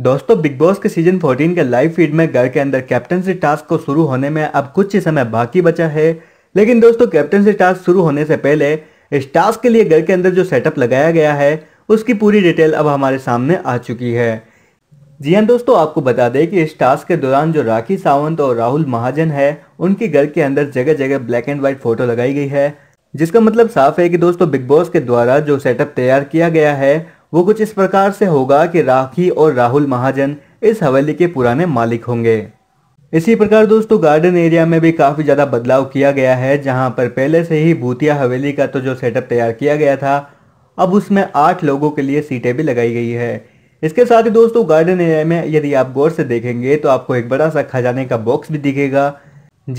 दोस्तों big boss के season 14 के लाइव फीड में घर के अंदर कैप्टनसी टास्क को शुरू होने में अब कुछ ही समय बाकी बचा है लेकिन दोस्तों कैप्टनसी टास्क शुरू होने से पहले इस टास्क के लिए घर के अंदर जो सेटअप लगाया गया है उसकी पूरी डिटेल अब हमारे सामने आ चुकी है जी हाँ दोस्तों आपको बता दें कि इस टास्क के दौरान जो राखी सावंत और राहुल महाजन है उनकी घर के अंदर जगह जगह ब्लैक एंड व्हाइट फोटो लगाई गई है जिसका मतलब साफ है कि दोस्तों बिग बॉस के द्वारा जो सेटअप तैयार किया गया है वो कुछ इस प्रकार से होगा कि राखी और राहुल महाजन इस हवेली के पुराने मालिक होंगे इसी प्रकार दोस्तों गार्डन एरिया में भी काफ़ी ज़्यादा बदलाव किया गया है जहां पर पहले से ही भूतिया हवेली का तो जो सेटअप तैयार किया गया था अब उसमें आठ लोगों के लिए सीटें भी लगाई गई है इसके साथ ही दोस्तों गार्डन एरिया में यदि आप गौर से देखेंगे तो आपको एक बड़ा सा खजाने का बॉक्स भी दिखेगा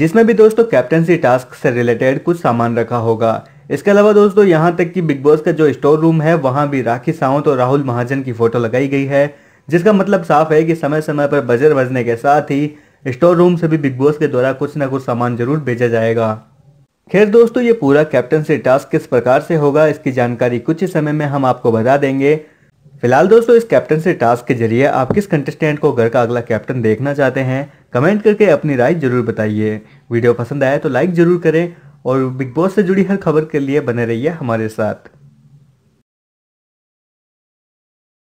जिसमें भी दोस्तों कैप्टनसी टास्क से रिलेटेड कुछ सामान रखा होगा इसके अलावा दोस्तों यहाँ तक कि बिग बॉस का जो स्टोर रूम है वहां भी राखी सावंत और राहुल महाजन की फोटो लगाई गई है जिसका मतलब साफ है कि समय समय पर बजर बजने के साथ ही स्टोर रूम से भी बिग बॉस के द्वारा कुछ ना कुछ सामान जरूर भेजा जाएगा खैर दोस्तों ये पूरा कैप्टन से टास्क किस प्रकार से होगा इसकी जानकारी कुछ ही समय में हम आपको बता देंगे फिलहाल दोस्तों इस कैप्टन से टास्क के जरिए आप किस कंटेस्टेंट को घर का अगला कैप्टन देखना चाहते हैं कमेंट करके अपनी राय जरूर बताइए वीडियो पसंद आए तो लाइक जरूर करें और बिग बॉस से जुड़ी हर खबर के लिए बने रहिए हमारे साथ